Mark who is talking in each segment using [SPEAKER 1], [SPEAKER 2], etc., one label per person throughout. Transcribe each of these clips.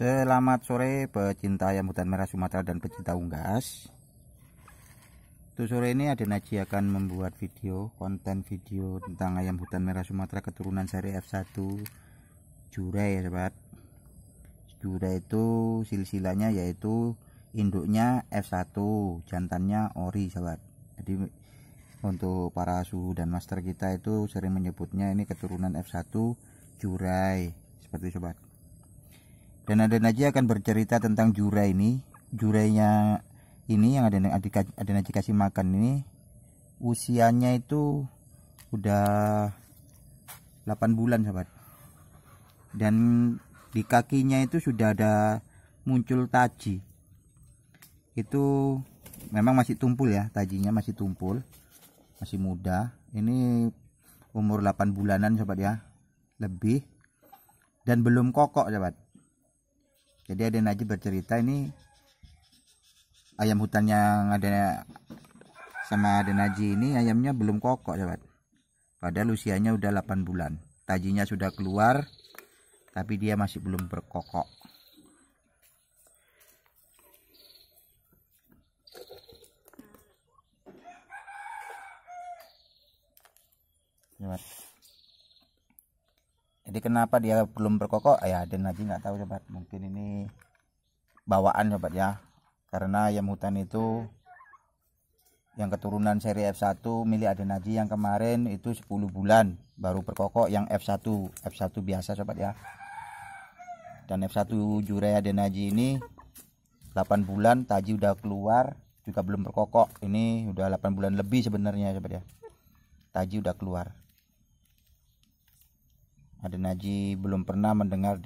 [SPEAKER 1] Selamat sore pecinta ayam hutan merah Sumatera dan pecinta unggas. Tuh sore ini ada Naji akan membuat video konten video tentang ayam hutan merah Sumatera keturunan seri F1 Jurai ya sobat. Jurai itu silsilanya yaitu induknya F1, jantannya ori sobat. Jadi untuk para suhu dan master kita itu sering menyebutnya ini keturunan F1 Jurai seperti sobat dan ada Najih akan bercerita tentang Jura ini Jurainya ini yang ada ada Najih kasih makan ini usianya itu udah 8 bulan sahabat dan di kakinya itu sudah ada muncul taji itu memang masih tumpul ya tajinya masih tumpul masih muda ini umur 8 bulanan sobat ya lebih dan belum kokok sobat jadi ada Najib bercerita ini ayam hutan yang ada sama ada Najib ini ayamnya belum kokok sahabat padahal usianya udah 8 bulan tajinya sudah keluar tapi dia masih belum berkokok sahabat jadi kenapa dia belum berkokok ah, ya dan lagi nggak tahu sobat mungkin ini bawaan sobat ya karena ayam hutan itu yang keturunan seri F1 milik Aden Naji yang kemarin itu 10 bulan baru berkokok yang F1 F1 biasa sobat ya dan F1 Jurea Aden Naji ini 8 bulan Taji udah keluar juga belum berkokok ini udah 8 bulan lebih sebenarnya sobat ya Taji udah keluar ada Naji belum pernah mendengar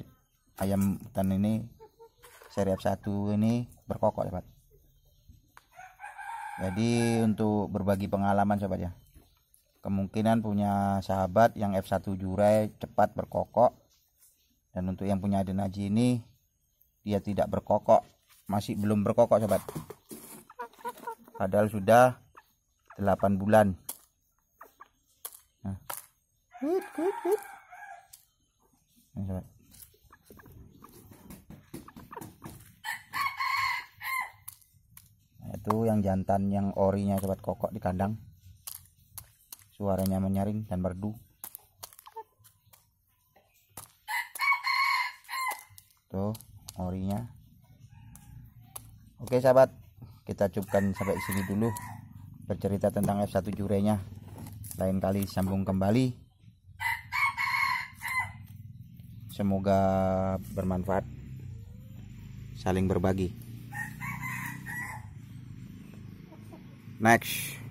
[SPEAKER 1] ayam hutan ini seri F1 ini berkokok sobat jadi untuk berbagi pengalaman sobat ya kemungkinan punya sahabat yang F1 jurai cepat berkokok dan untuk yang punya Naji ini dia tidak berkokok masih belum berkokok sobat padahal sudah 8 bulan nah. good, good, good. Nah, itu yang jantan yang orinya sobat kokok di kandang. Suaranya menyaring dan merdu. Tuh, orinya. Oke sahabat, kita cukupkan sampai sini dulu bercerita tentang F1 jurenya. Lain kali sambung kembali. semoga bermanfaat saling berbagi next